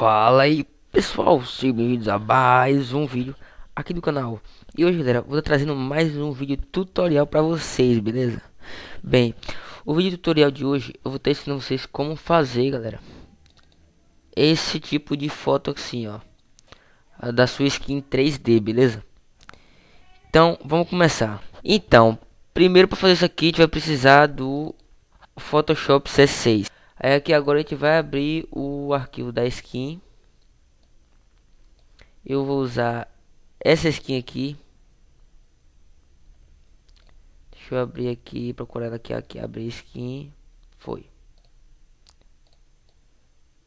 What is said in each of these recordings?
Fala aí pessoal, sejam bem-vindos a mais um vídeo aqui do canal E hoje galera, vou estar trazendo mais um vídeo tutorial para vocês, beleza? Bem, o vídeo tutorial de hoje eu vou estar ensinando vocês como fazer galera Esse tipo de foto assim ó Da sua skin 3D, beleza? Então, vamos começar Então, primeiro para fazer isso aqui a gente vai precisar do Photoshop C6 Aí é aqui agora a gente vai abrir o arquivo da skin. Eu vou usar essa skin aqui. Deixa eu abrir aqui, procurar aqui, aqui, abrir skin. Foi.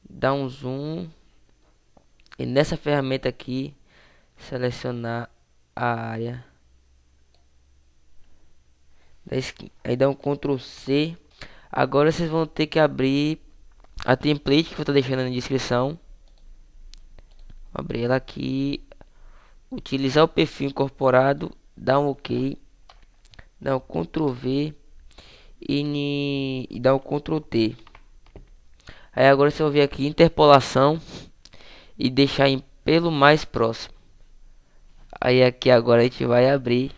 Dá um zoom. E nessa ferramenta aqui, selecionar a área da skin. Aí dá um Ctrl C Agora vocês vão ter que abrir a template que eu estou deixando na descrição. Vou abrir ela aqui. Utilizar o perfil incorporado. Dá um OK. Dá um Ctrl V. E, e dá um Ctrl T. Aí agora vocês vão vir aqui interpolação. E deixar em pelo mais próximo. Aí aqui agora a gente vai abrir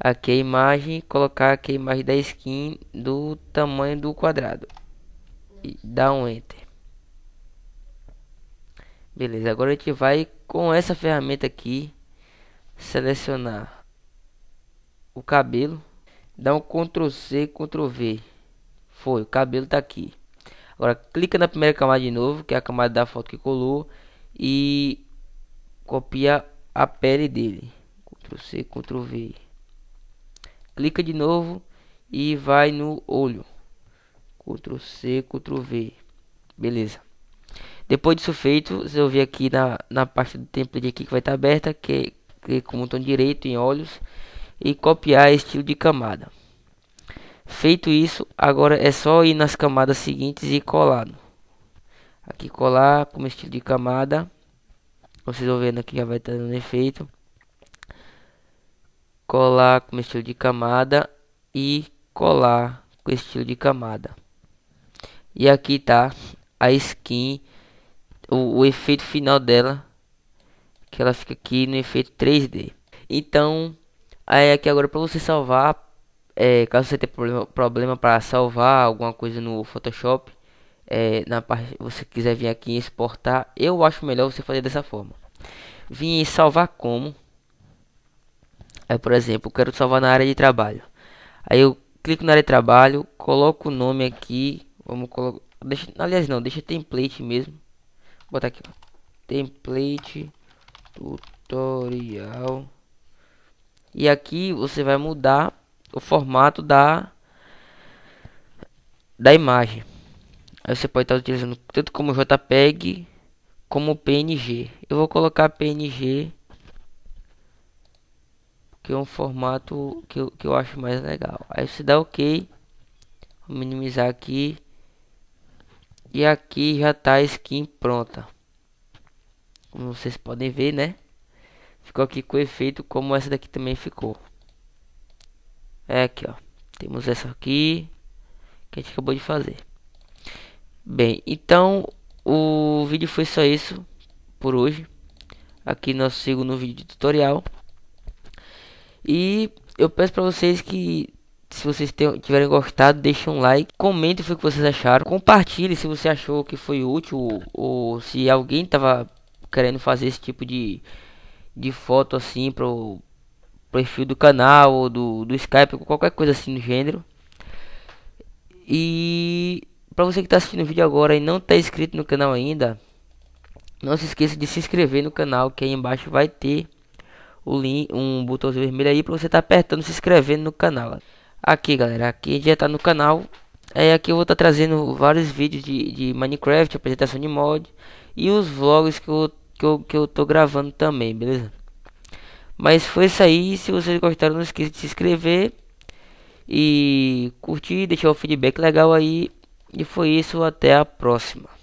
aqui a imagem, colocar aqui a imagem da skin do tamanho do quadrado e dá um enter. Beleza, agora a gente vai com essa ferramenta aqui selecionar o cabelo, dá um Ctrl C, Ctrl V. Foi, o cabelo tá aqui. Agora clica na primeira camada de novo, que é a camada da foto que colou e copia a pele dele. Ctrl C, Ctrl V clica de novo e vai no olho. Ctrl C, Ctrl V. Beleza. Depois disso feito, você vai vir aqui na, na parte do template aqui que vai estar tá aberta, que, que com o botão direito em olhos e copiar estilo de camada. Feito isso, agora é só ir nas camadas seguintes e colar Aqui colar como estilo de camada. Vocês vão vendo aqui já vai estar dando efeito colar com estilo de camada e colar com estilo de camada. E aqui tá a skin, o, o efeito final dela, que ela fica aqui no efeito 3D. Então, aí aqui agora para você salvar, é, caso você tenha problema, problema para salvar alguma coisa no Photoshop, é, na parte você quiser vir aqui exportar, eu acho melhor você fazer dessa forma. Vim salvar como Aí, por exemplo, eu quero salvar na área de trabalho. Aí eu clico na área de trabalho, coloco o nome aqui. Vamos colocar. Deixa, aliás, não, deixa template mesmo. Vou botar aqui, ó. Template tutorial. E aqui você vai mudar o formato da da imagem. Aí você pode estar utilizando tanto como JPEG como PNG. Eu vou colocar PNG que é um formato que eu, que eu acho mais legal. Aí você dá OK. Vou minimizar aqui. E aqui já tá a skin pronta. Como vocês podem ver, né? Ficou aqui com efeito como essa daqui também ficou. É aqui, ó. Temos essa aqui. Que a gente acabou de fazer. Bem, então o vídeo foi só isso por hoje. Aqui nosso segundo vídeo de tutorial. E eu peço para vocês que se vocês tiverem gostado, deixe um like, comente o que vocês acharam, compartilhe se você achou que foi útil ou, se alguém tava querendo fazer esse tipo de, de foto assim pro perfil do canal ou do, do Skype, qualquer coisa assim do gênero. E para você que está assistindo o vídeo agora e não está inscrito no canal ainda, não se esqueça de se inscrever no canal que aí embaixo vai ter o link, um botãozinho vermelho aí para você estar tá apertando, se inscrevendo no canal. Aqui, galera, aqui já tá no canal. É, aqui eu vou estar tá trazendo vários vídeos de, de Minecraft, apresentação de mod e os vlogs que eu, que, eu, que eu tô gravando também, beleza? Mas foi isso aí, se vocês gostaram não esqueça de se inscrever e curtir, deixar o feedback legal aí. E foi isso, até a próxima.